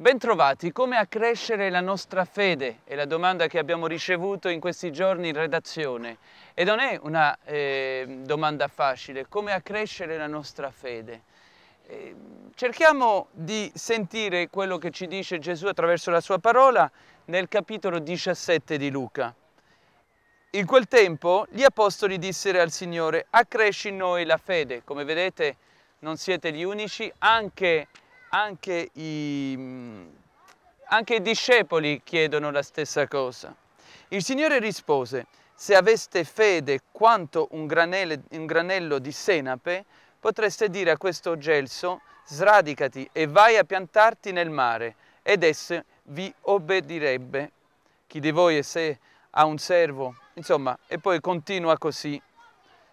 Bentrovati, come accrescere la nostra fede? È la domanda che abbiamo ricevuto in questi giorni in redazione e non è una eh, domanda facile, come accrescere la nostra fede? Eh, cerchiamo di sentire quello che ci dice Gesù attraverso la sua parola nel capitolo 17 di Luca. In quel tempo gli apostoli dissero al Signore, accresci in noi la fede. Come vedete non siete gli unici, anche anche i, mm, anche i discepoli chiedono la stessa cosa. Il Signore rispose, se aveste fede quanto un granello, un granello di senape, potreste dire a questo gelso, sradicati e vai a piantarti nel mare, ed esso vi obbedirebbe. Chi di voi è se ha un servo? Insomma, e poi continua così.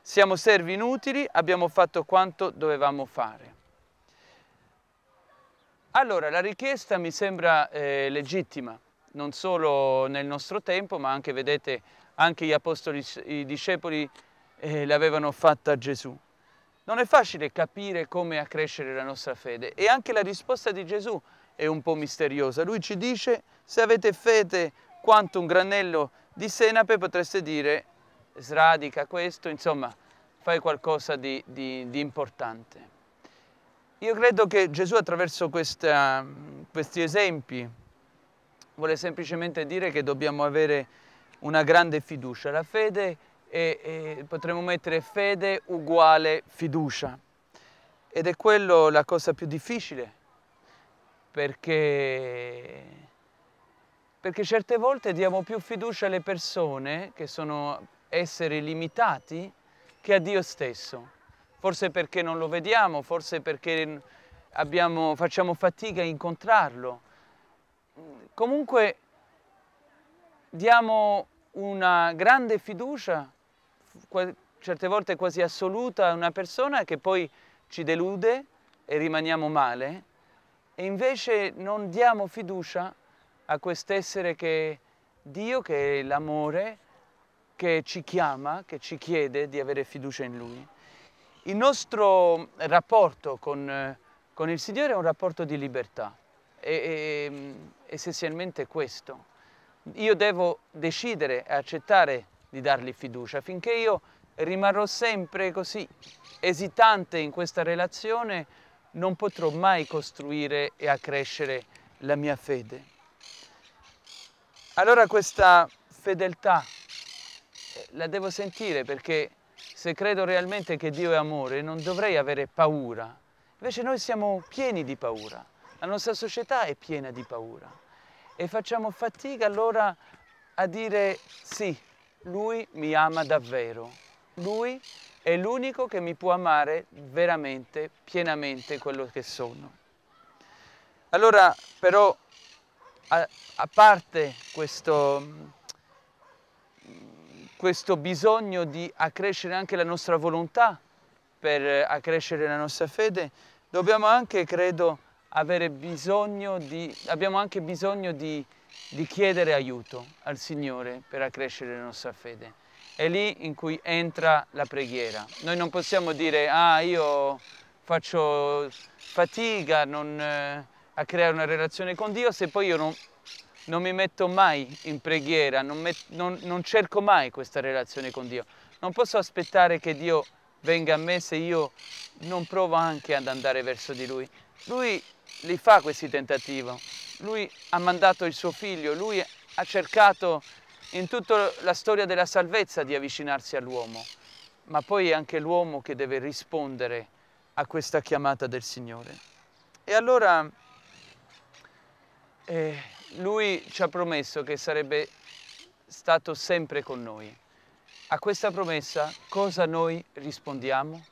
Siamo servi inutili, abbiamo fatto quanto dovevamo fare. Allora, la richiesta mi sembra eh, legittima, non solo nel nostro tempo, ma anche, vedete, anche gli apostoli, i discepoli eh, l'avevano fatta a Gesù. Non è facile capire come accrescere la nostra fede e anche la risposta di Gesù è un po' misteriosa. Lui ci dice, se avete fede quanto un granello di senape potreste dire, sradica questo, insomma, fai qualcosa di, di, di importante. Io credo che Gesù attraverso questa, questi esempi vuole semplicemente dire che dobbiamo avere una grande fiducia. La fede è, è, potremmo mettere fede uguale fiducia ed è quello la cosa più difficile perché, perché certe volte diamo più fiducia alle persone che sono esseri limitati che a Dio stesso forse perché non lo vediamo, forse perché abbiamo, facciamo fatica a incontrarlo. Comunque diamo una grande fiducia, certe volte quasi assoluta, a una persona che poi ci delude e rimaniamo male, e invece non diamo fiducia a quest'essere che è Dio, che è l'amore, che ci chiama, che ci chiede di avere fiducia in Lui. Il nostro eh, rapporto con, eh, con il Signore è un rapporto di libertà, è, è mm, essenzialmente questo. Io devo decidere e accettare di dargli fiducia finché io rimarrò sempre così esitante in questa relazione, non potrò mai costruire e accrescere la mia fede. Allora questa fedeltà eh, la devo sentire perché se credo realmente che Dio è amore non dovrei avere paura. Invece noi siamo pieni di paura, la nostra società è piena di paura e facciamo fatica allora a dire sì, lui mi ama davvero, lui è l'unico che mi può amare veramente, pienamente quello che sono. Allora però, a, a parte questo, questo bisogno di accrescere anche la nostra volontà per eh, accrescere la nostra fede, dobbiamo anche, credo, avere bisogno di, abbiamo anche bisogno di, di chiedere aiuto al Signore per accrescere la nostra fede. È lì in cui entra la preghiera. Noi non possiamo dire, ah, io faccio fatica non, eh, a creare una relazione con Dio se poi io non, non mi metto mai in preghiera, non, met, non, non cerco mai questa relazione con Dio. Non posso aspettare che Dio venga a me se io non provo anche ad andare verso di Lui. Lui li fa questi tentativi, Lui ha mandato il suo figlio, Lui ha cercato in tutta la storia della salvezza di avvicinarsi all'uomo, ma poi è anche l'uomo che deve rispondere a questa chiamata del Signore. E allora eh, lui ci ha promesso che sarebbe stato sempre con noi. A questa promessa cosa noi rispondiamo?